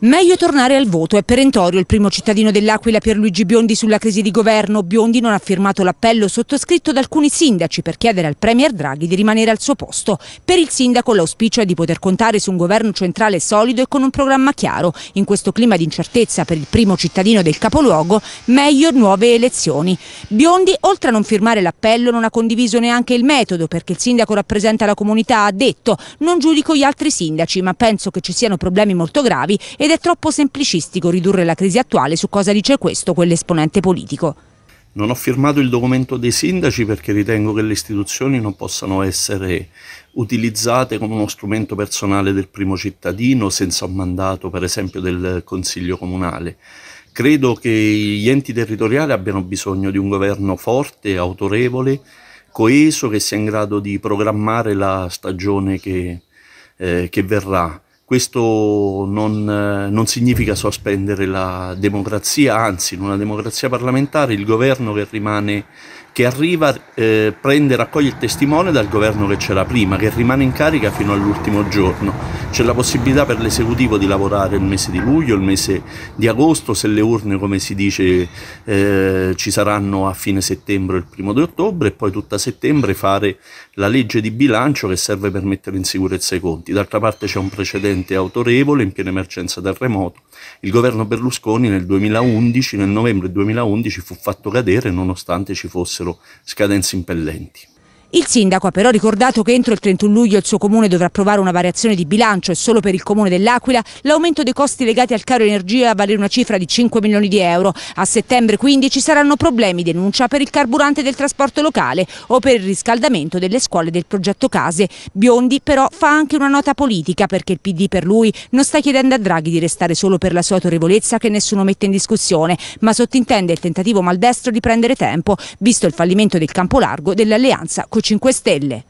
Meglio tornare al voto. È perentorio il primo cittadino dell'Aquila Pierluigi Biondi sulla crisi di governo. Biondi non ha firmato l'appello sottoscritto da alcuni sindaci per chiedere al Premier Draghi di rimanere al suo posto. Per il sindaco l'auspicio è di poter contare su un governo centrale solido e con un programma chiaro. In questo clima di incertezza per il primo cittadino del capoluogo, meglio nuove elezioni. Biondi, oltre a non firmare l'appello, non ha condiviso neanche il metodo perché il sindaco rappresenta la comunità. Ha detto: Non giudico gli altri sindaci, ma penso che ci siano problemi molto gravi e ed è troppo semplicistico ridurre la crisi attuale su cosa dice questo quell'esponente politico. Non ho firmato il documento dei sindaci perché ritengo che le istituzioni non possano essere utilizzate come uno strumento personale del primo cittadino senza un mandato per esempio del Consiglio Comunale. Credo che gli enti territoriali abbiano bisogno di un governo forte, autorevole, coeso, che sia in grado di programmare la stagione che, eh, che verrà questo non, eh, non, significa sospendere la democrazia, anzi in una democrazia parlamentare il governo che rimane che arriva, eh, prende, raccoglie il testimone dal governo che c'era prima, che rimane in carica fino all'ultimo giorno. C'è la possibilità per l'esecutivo di lavorare il mese di luglio, il mese di agosto, se le urne, come si dice, eh, ci saranno a fine settembre, il primo di ottobre, e poi tutta settembre fare la legge di bilancio che serve per mettere in sicurezza i conti. D'altra parte c'è un precedente autorevole in piena emergenza terremoto. Il governo Berlusconi nel 2011, nel novembre 2011, fu fatto cadere nonostante ci fossero fossero scadenze impellenti. Il sindaco ha però ricordato che entro il 31 luglio il suo comune dovrà approvare una variazione di bilancio e solo per il comune dell'Aquila l'aumento dei costi legati al caro energia vale una cifra di 5 milioni di euro. A settembre quindi ci saranno problemi, denuncia, per il carburante del trasporto locale o per il riscaldamento delle scuole del progetto Case. Biondi però fa anche una nota politica perché il PD per lui non sta chiedendo a Draghi di restare solo per la sua autorevolezza che nessuno mette in discussione, ma sottintende il tentativo maldestro di prendere tempo, visto il fallimento del campo largo dell'alleanza con 5 ecco, Stelle.